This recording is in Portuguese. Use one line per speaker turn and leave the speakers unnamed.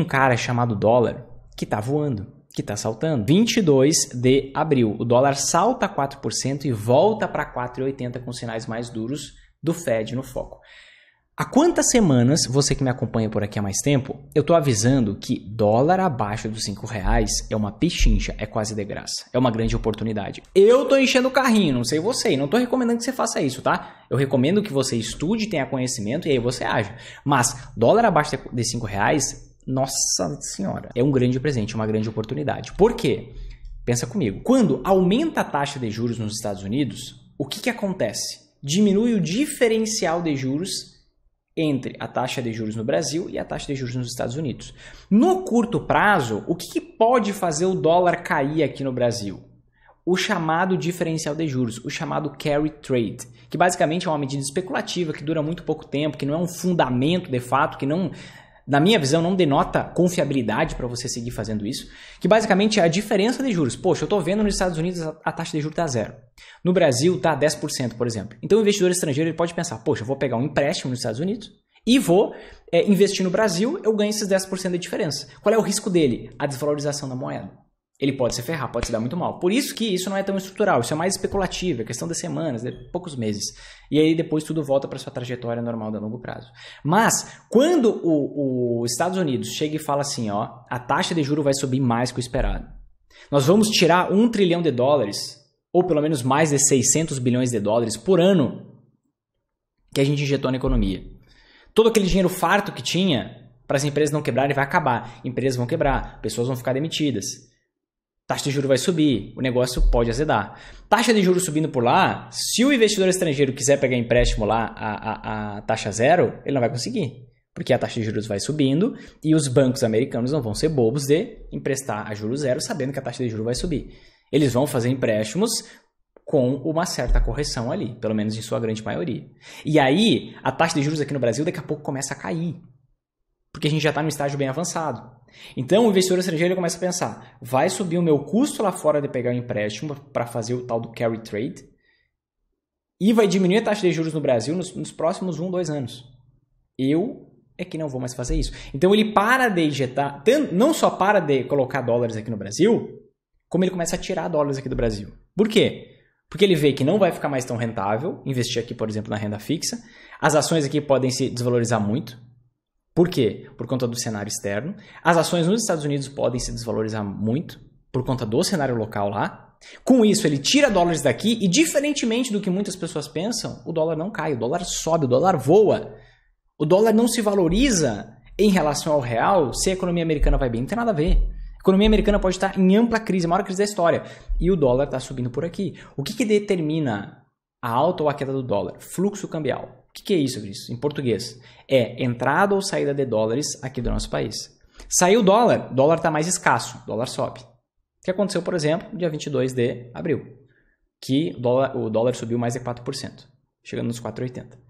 um cara chamado dólar que está voando, que está saltando. 22 de abril, o dólar salta 4% e volta para 4,80 com sinais mais duros do Fed no foco. Há quantas semanas, você que me acompanha por aqui há mais tempo, eu estou avisando que dólar abaixo dos 5 reais é uma pechincha, é quase de graça, é uma grande oportunidade. Eu estou enchendo o carrinho, não sei você, não estou recomendando que você faça isso, tá? Eu recomendo que você estude, tenha conhecimento e aí você age. Mas dólar abaixo de 5 reais nossa Senhora, é um grande presente, uma grande oportunidade. Por quê? Pensa comigo. Quando aumenta a taxa de juros nos Estados Unidos, o que, que acontece? Diminui o diferencial de juros entre a taxa de juros no Brasil e a taxa de juros nos Estados Unidos. No curto prazo, o que, que pode fazer o dólar cair aqui no Brasil? o chamado diferencial de juros, o chamado carry trade, que basicamente é uma medida especulativa que dura muito pouco tempo, que não é um fundamento de fato, que não na minha visão, não denota confiabilidade para você seguir fazendo isso, que basicamente é a diferença de juros. Poxa, eu estou vendo nos Estados Unidos a taxa de juros está zero. No Brasil está 10%, por exemplo. Então o investidor estrangeiro ele pode pensar, poxa, eu vou pegar um empréstimo nos Estados Unidos e vou é, investir no Brasil, eu ganho esses 10% de diferença. Qual é o risco dele? A desvalorização da moeda ele pode se ferrar, pode se dar muito mal. Por isso que isso não é tão estrutural, isso é mais especulativo, é questão de semanas, de poucos meses. E aí depois tudo volta para sua trajetória normal de longo prazo. Mas quando os Estados Unidos chega e fala assim, ó, a taxa de juro vai subir mais que o esperado. Nós vamos tirar um trilhão de dólares, ou pelo menos mais de 600 bilhões de dólares por ano que a gente injetou na economia. Todo aquele dinheiro farto que tinha para as empresas não quebrarem vai acabar. Empresas vão quebrar, pessoas vão ficar demitidas taxa de juro vai subir, o negócio pode azedar. Taxa de juro subindo por lá, se o investidor estrangeiro quiser pegar empréstimo lá a, a, a taxa zero, ele não vai conseguir. Porque a taxa de juros vai subindo e os bancos americanos não vão ser bobos de emprestar a juros zero sabendo que a taxa de juros vai subir. Eles vão fazer empréstimos com uma certa correção ali, pelo menos em sua grande maioria. E aí, a taxa de juros aqui no Brasil daqui a pouco começa a cair. Porque a gente já está no estágio bem avançado. Então o investidor estrangeiro começa a pensar: vai subir o meu custo lá fora de pegar o um empréstimo para fazer o tal do carry trade e vai diminuir a taxa de juros no Brasil nos, nos próximos um, dois anos. Eu é que não vou mais fazer isso. Então ele para de injetar, não só para de colocar dólares aqui no Brasil, como ele começa a tirar dólares aqui do Brasil. Por quê? Porque ele vê que não vai ficar mais tão rentável investir aqui, por exemplo, na renda fixa. As ações aqui podem se desvalorizar muito, por quê? Por conta do cenário externo. As ações nos Estados Unidos podem se desvalorizar muito por conta do cenário local lá. Com isso, ele tira dólares daqui e, diferentemente do que muitas pessoas pensam, o dólar não cai, o dólar sobe, o dólar voa. O dólar não se valoriza em relação ao real se a economia americana vai bem. Não tem nada a ver. A economia americana pode estar em ampla crise, a maior crise da história. E o dólar está subindo por aqui. O que, que determina a alta ou a queda do dólar? Fluxo cambial. O que, que é isso, Brice? Em português. É entrada ou saída de dólares aqui do nosso país. Saiu o dólar, dólar está mais escasso, dólar sobe. O que aconteceu, por exemplo, no dia 22 de abril, que o dólar, o dólar subiu mais de 4%, chegando nos 4,80.